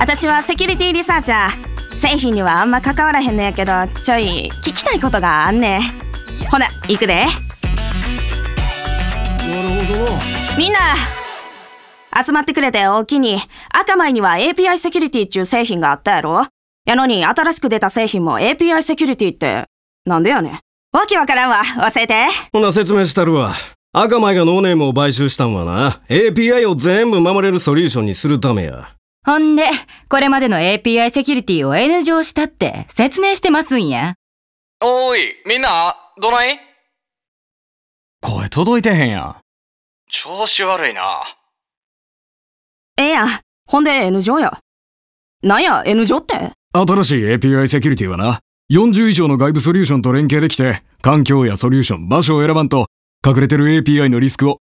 私はセキュリティリサーチャー製品にはあんま関わらへんのやけどちょい聞きたいことがあんねほな行くでなるほどみんな集まってくれておおきに赤米には API セキュリティっちゅう製品があったやろやのに新しく出た製品も API セキュリティってなんでやねんわけわからんわ教えてほな説明したるわ赤米がノーネームを買収したんはな API を全部守れるソリューションにするためやほんで、これまでの API セキュリティを N 乗したって説明してますんや。おい、みんな、どない声届いてへんや。調子悪いな。ええやん。ほんで N 乗や。なんや、N 乗って新しい API セキュリティはな、40以上の外部ソリューションと連携できて、環境やソリューション、場所を選ばんと、隠れてる API のリスクを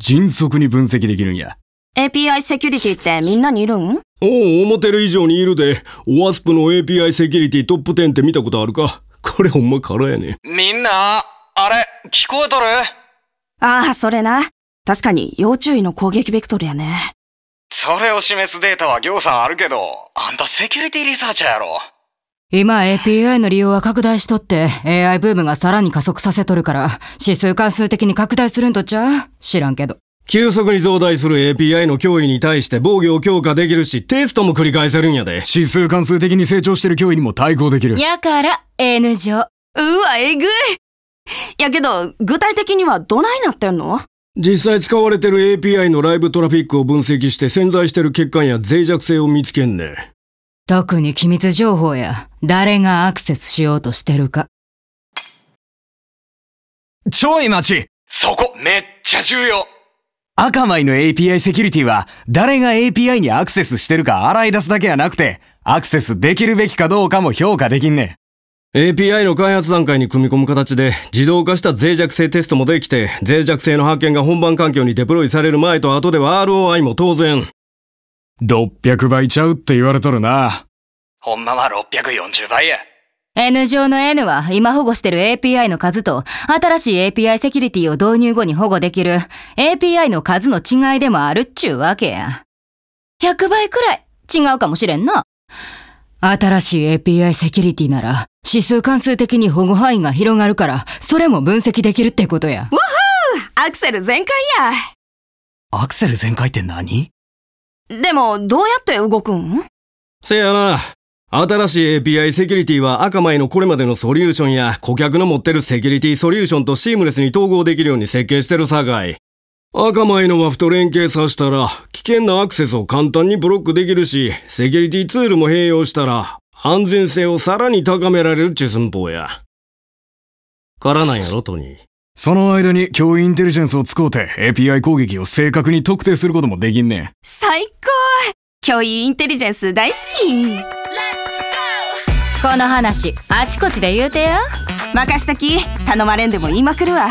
迅速に分析できるんや。API セキュリティってみんなにいるんおお、思ってる以上にいるで、ワスプの API セキュリティトップ10って見たことあるかこれほんまからやね。みんな、あれ、聞こえとるああ、それな。確かに要注意の攻撃ベクトルやね。それを示すデータは行さんあるけど、あんたセキュリティリサーチャーやろ。今 API の利用は拡大しとって AI ブームがさらに加速させとるから指数関数的に拡大するんとちゃう知らんけど。急速に増大する API の脅威に対して防御を強化できるし、テストも繰り返せるんやで。指数関数的に成長してる脅威にも対抗できる。やから、N 乗。うわ、えぐい。やけど、具体的にはどないなってんの実際使われてる API のライブトラフィックを分析して潜在してる欠陥や脆弱性を見つけんね。特に機密情報や、誰がアクセスしようとしてるか。ちょい待ちそこめっちゃ重要赤米の API セキュリティは誰が API にアクセスしてるか洗い出すだけやなくてアクセスできるべきかどうかも評価できんね API の開発段階に組み込む形で自動化した脆弱性テストもできて脆弱性の発見が本番環境にデプロイされる前と後では ROI も当然600倍ちゃうって言われとるなほんまは640倍や N 上の N は今保護してる API の数と新しい API セキュリティを導入後に保護できる API の数の違いでもあるっちゅうわけや。100倍くらい違うかもしれんな。新しい API セキュリティなら指数関数的に保護範囲が広がるからそれも分析できるってことや。わはーアクセル全開やアクセル全開って何でもどうやって動くんせやな。新しい API セキュリティは赤米のこれまでのソリューションや顧客の持ってるセキュリティソリューションとシームレスに統合できるように設計してるさかい。赤米の WAF と連携させたら危険なアクセスを簡単にブロックできるし、セキュリティツールも併用したら安全性をさらに高められるチュスン寸法や。からなんやろ、トニー。その間に脅威インテリジェンスを使うて API 攻撃を正確に特定することもできんね最高脅威インテリジェンス大好きこの話あちこちで言うてや任しとき頼まれんでも言いまくるわ